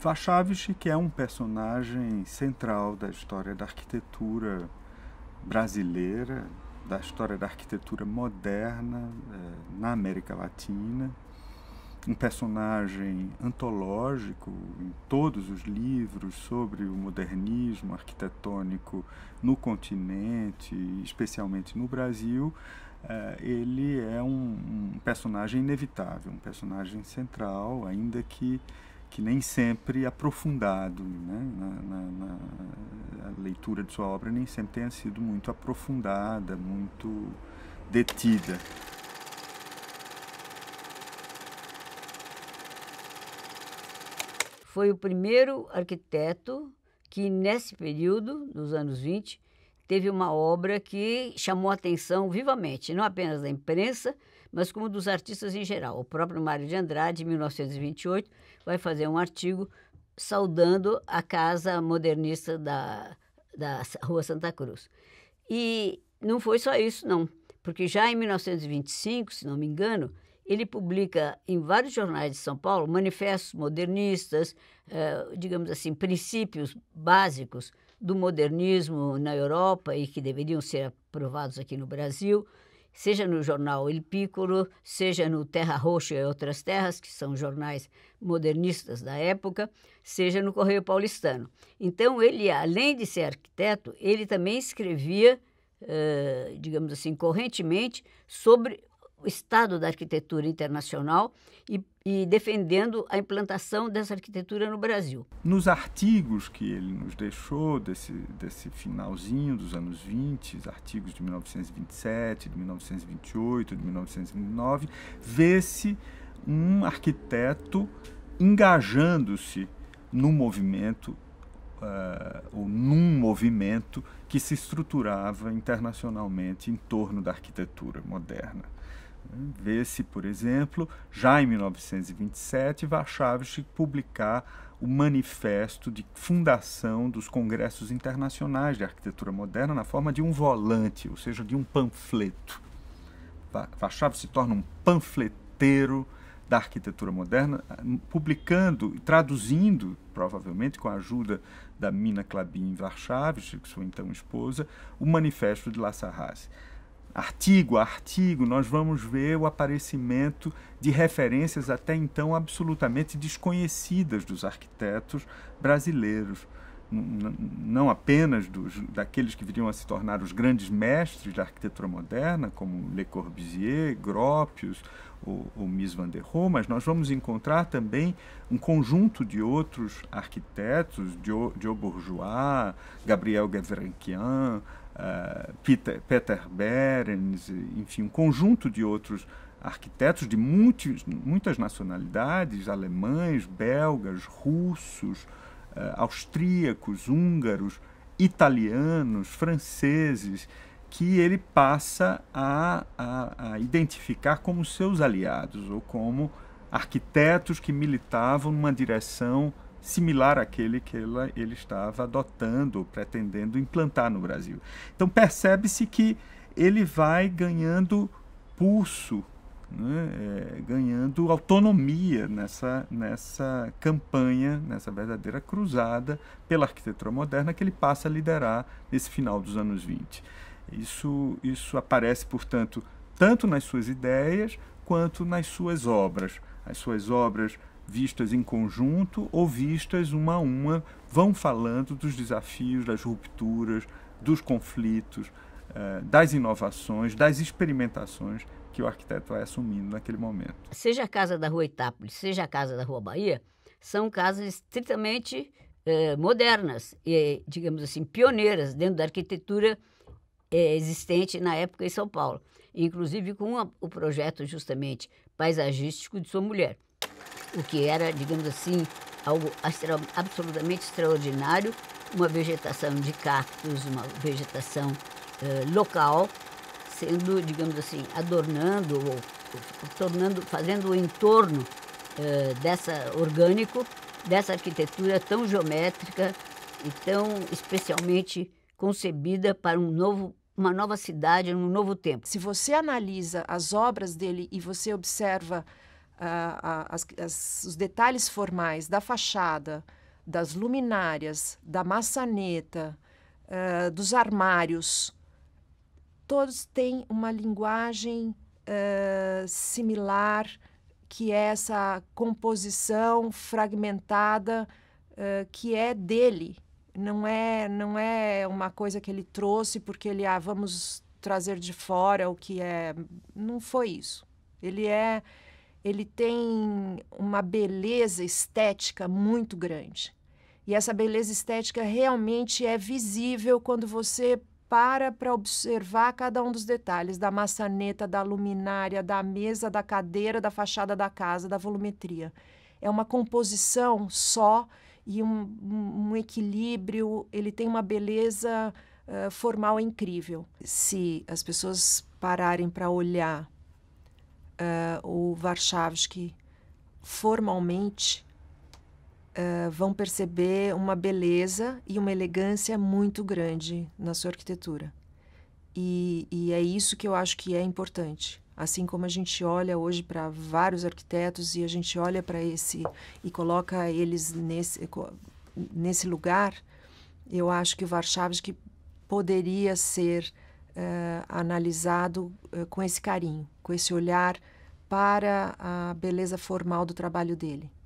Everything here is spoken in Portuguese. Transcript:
Vachavich, que é um personagem central da história da arquitetura brasileira, da história da arquitetura moderna eh, na América Latina, um personagem antológico em todos os livros sobre o modernismo arquitetônico no continente, especialmente no Brasil, eh, ele é um, personagem inevitável, um personagem central, ainda que que nem sempre é aprofundado, né? na, na, na a leitura de sua obra nem sempre tenha sido muito aprofundada, muito detida. Foi o primeiro arquiteto que, nesse período, dos anos 20, teve uma obra que chamou atenção vivamente, não apenas da imprensa, mas como dos artistas em geral. O próprio Mário de Andrade, em 1928, vai fazer um artigo saudando a casa modernista da, da Rua Santa Cruz. E não foi só isso, não, porque já em 1925, se não me engano, ele publica em vários jornais de São Paulo manifestos modernistas, eh, digamos assim, princípios básicos do modernismo na Europa e que deveriam ser aprovados aqui no Brasil seja no jornal El Piccolo, seja no Terra Roxa e Outras Terras, que são jornais modernistas da época, seja no Correio Paulistano. Então, ele, além de ser arquiteto, ele também escrevia, uh, digamos assim, correntemente sobre o estado da arquitetura internacional e, e, defendendo a implantação dessa arquitetura no Brasil. Nos artigos que ele nos deixou desse, desse finalzinho dos anos 20, artigos de 1927, de 1928, de 1929, vê-se um arquiteto engajando-se no movimento uh, ou num movimento que se estruturava internacionalmente em torno da arquitetura moderna. Vê-se, por exemplo, já em 1927, Vachavich publicar o manifesto de fundação dos congressos internacionais de arquitetura moderna na forma de um volante, ou seja, de um panfleto. Vachavich se torna um panfleteiro da arquitetura moderna, publicando e traduzindo, provavelmente com a ajuda da Mina Klabin Vachavich, sua então esposa, o manifesto de La Sarraz artigo a artigo, nós vamos ver o aparecimento de referências até então absolutamente desconhecidas dos arquitetos brasileiros não apenas dos, daqueles que viriam a se tornar os grandes mestres da arquitetura moderna, como Le Corbusier, Gropius ou, Mies van der Rohe, mas nós vamos encontrar também um conjunto de outros arquitetos, Dio Bourgeois, Gabriel Gavranquian, uh, eh, Peter, Peter Behrens, enfim, um conjunto de outros arquitetos de muitos, muitas nacionalidades, alemães, belgas, russos, eh, austríacos, húngaros, italianos, franceses, que ele passa a, a, a, identificar como seus aliados ou como arquitetos que militavam numa direção similar àquele que ela, ele estava adotando ou pretendendo implantar no Brasil. Então percebe-se que ele vai ganhando pulso né, é, ganhando autonomia nessa, nessa campanha, nessa verdadeira cruzada pela arquitetura moderna que ele passa a liderar nesse final dos anos 20. Isso, isso aparece, portanto, tanto nas suas ideias quanto nas suas obras. As suas obras vistas em conjunto ou vistas uma a uma vão falando dos desafios, das rupturas, dos conflitos, eh, das inovações, das experimentações que o arquiteto vai assumindo naquele momento. Seja a casa da Rua Itápolis, seja a casa da Rua Bahia, são casas estritamente eh, modernas e, digamos assim, pioneiras dentro da arquitetura eh, existente na época em São Paulo, inclusive com a, o projeto justamente paisagístico de sua mulher, o que era, digamos assim, algo absolutamente extraordinário, uma vegetação de cactos, uma vegetação eh, local sendo, digamos assim, adornando ou, tornando, fazendo o entorno uh, dessa orgânico, dessa arquitetura tão geométrica e tão especialmente concebida para um novo uma nova cidade, um novo tempo. Se você analisa as obras dele e você observa uh, as, as, os detalhes formais da fachada, das luminárias, da maçaneta, uh, dos armários, todos têm uma linguagem uh, similar, que é essa composição fragmentada uh, que é dele. Não é, não é uma coisa que ele trouxe porque ele, ah, vamos trazer de fora o que é. Não foi isso. Ele é. Ele tem uma beleza estética muito grande. E essa beleza estética realmente é visível quando você para para observar cada um dos detalhes da maçaneta, da luminária, da mesa, da cadeira, da fachada da casa, da volumetria. É uma composição só e um, um equilíbrio, ele tem uma beleza uh, formal incrível. Se as pessoas pararem para olhar uh, o Warszawski formalmente, eh, vão perceber uma beleza e uma elegância muito grande na sua arquitetura. E, e é isso que eu acho que é importante. Assim como a gente olha hoje para vários arquitetos e a gente olha para esse e coloca eles nesse, nesse lugar, eu acho que o Varshavsky poderia ser uh, analisado uh, com esse carinho, com esse olhar para a beleza formal do trabalho dele.